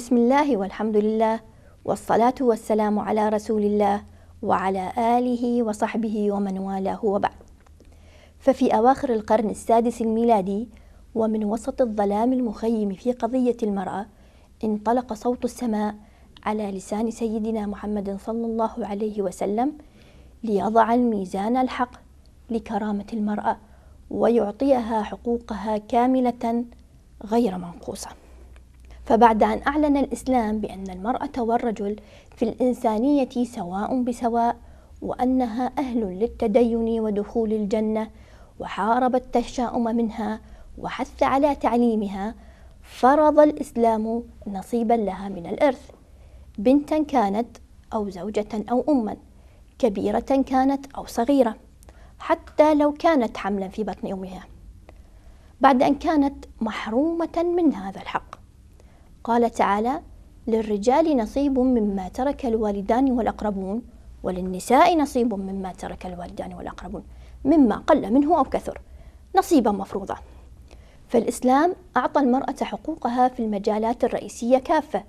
بسم الله والحمد لله والصلاة والسلام على رسول الله وعلى آله وصحبه ومن والاه وبعد ففي أواخر القرن السادس الميلادي ومن وسط الظلام المخيم في قضية المرأة انطلق صوت السماء على لسان سيدنا محمد صلى الله عليه وسلم ليضع الميزان الحق لكرامة المرأة ويعطيها حقوقها كاملة غير منقوصه فبعد أن أعلن الإسلام بأن المرأة والرجل في الإنسانية سواء بسواء وأنها أهل للتدين ودخول الجنة وحارب التشاؤم منها وحث على تعليمها فرض الإسلام نصيبا لها من الإرث بنتا كانت أو زوجة أو أما كبيرة كانت أو صغيرة حتى لو كانت حملا في بطن أمها بعد أن كانت محرومة من هذا الحق قال تعالى للرجال نصيب مما ترك الوالدان والأقربون وللنساء نصيب مما ترك الوالدان والأقربون مما قل منه أو كثر نصيبا مفروضا فالإسلام أعطى المرأة حقوقها في المجالات الرئيسية كافة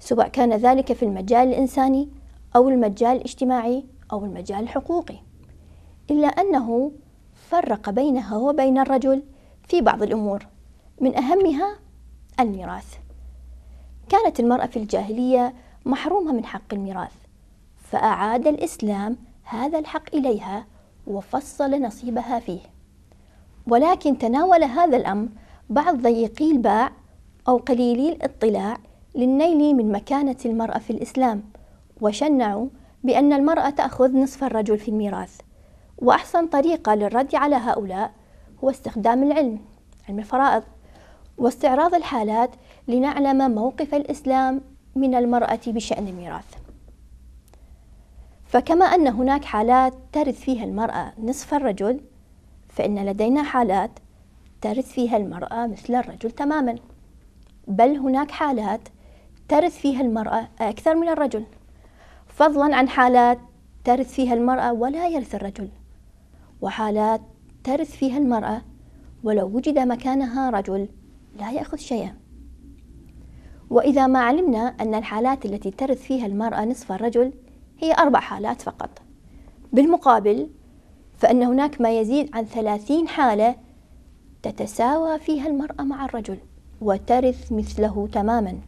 سواء كان ذلك في المجال الإنساني أو المجال الاجتماعي أو المجال الحقوقي إلا أنه فرق بينها وبين الرجل في بعض الأمور من أهمها الميراث كانت المرأة في الجاهلية محرومة من حق الميراث فأعاد الإسلام هذا الحق إليها وفصل نصيبها فيه ولكن تناول هذا الأمر بعض ضيقي الباع أو قليلي الاطلاع للنيل من مكانة المرأة في الإسلام وشنعوا بأن المرأة تأخذ نصف الرجل في الميراث وأحسن طريقة للرد على هؤلاء هو استخدام العلم علم الفرائض واستعراض الحالات لنعلم موقف الإسلام من المرأة بشأن الميراث فكما أن هناك حالات ترث فيها المرأة نصف الرجل فإن لدينا حالات ترث فيها المرأة مثل الرجل تماما بل هناك حالات ترث فيها المرأة أكثر من الرجل فضلا عن حالات ترث فيها المرأة ولا يرث الرجل وحالات ترث فيها المرأة ولو وجد مكانها رجل لا يأخذ شيئا وإذا ما علمنا أن الحالات التي ترث فيها المرأة نصف الرجل هي أربع حالات فقط بالمقابل فأن هناك ما يزيد عن ثلاثين حالة تتساوى فيها المرأة مع الرجل وترث مثله تماما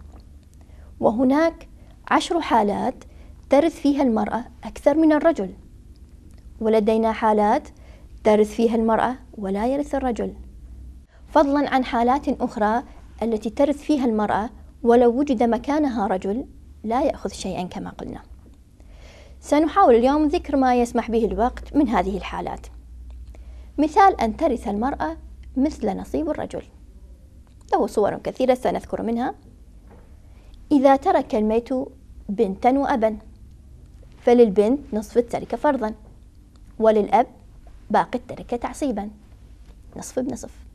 وهناك عشر حالات ترث فيها المرأة أكثر من الرجل ولدينا حالات ترث فيها المرأة ولا يرث الرجل فضلا عن حالات أخرى التي ترث فيها المرأة ولو وجد مكانها رجل لا يأخذ شيئا كما قلنا سنحاول اليوم ذكر ما يسمح به الوقت من هذه الحالات مثال أن ترث المرأة مثل نصيب الرجل له صور كثيرة سنذكر منها إذا ترك الميت بنتا وأبا فللبنت نصف التركة فرضا وللأب باقي التركة تعصيبا نصف بنصف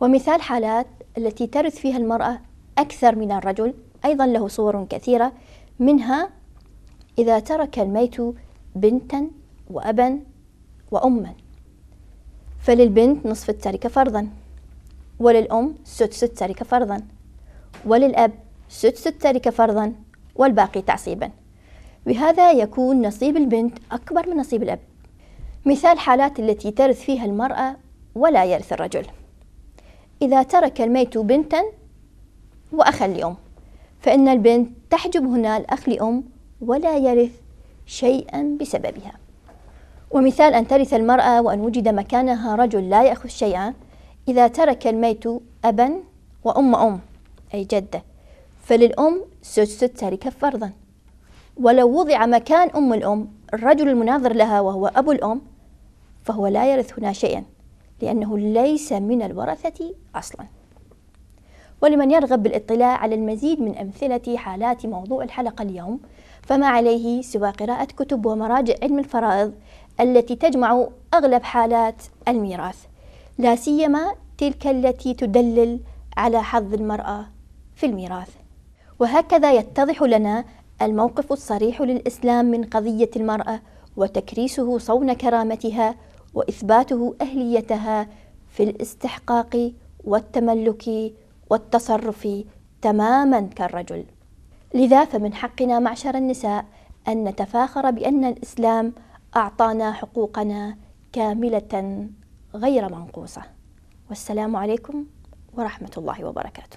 ومثال حالات التي ترث فيها المرأة أكثر من الرجل أيضا له صور كثيرة منها إذا ترك الميت بنتا وأبا وأما فللبنت نصف التركة فرضا وللأم سدس التركة فرضا وللأب سدس التركة فرضا والباقي تعصيبا بهذا يكون نصيب البنت أكبر من نصيب الأب مثال حالات التي ترث فيها المرأة ولا يرث الرجل إذا ترك الميت بنتا وأخا لأم فإن البنت تحجب هنا الأخ لأم ولا يرث شيئا بسببها ومثال أن ترث المرأة وأن وجد مكانها رجل لا يأخذ شيئا إذا ترك الميت أبا وأم أم أي جدة فللأم سدس التركة فرضا ولو وضع مكان أم الأم الرجل المناظر لها وهو أبو الأم فهو لا يرث هنا شيئا لأنه ليس من الورثة أصلا ولمن يرغب بالاطلاع على المزيد من أمثلة حالات موضوع الحلقة اليوم فما عليه سوى قراءة كتب ومراجع علم الفرائض التي تجمع أغلب حالات الميراث لا سيما تلك التي تدلل على حظ المرأة في الميراث وهكذا يتضح لنا الموقف الصريح للإسلام من قضية المرأة وتكريسه صون كرامتها واثباته اهليتها في الاستحقاق والتملك والتصرف تماما كالرجل لذا فمن حقنا معشر النساء ان نتفاخر بان الاسلام اعطانا حقوقنا كامله غير منقوصه والسلام عليكم ورحمه الله وبركاته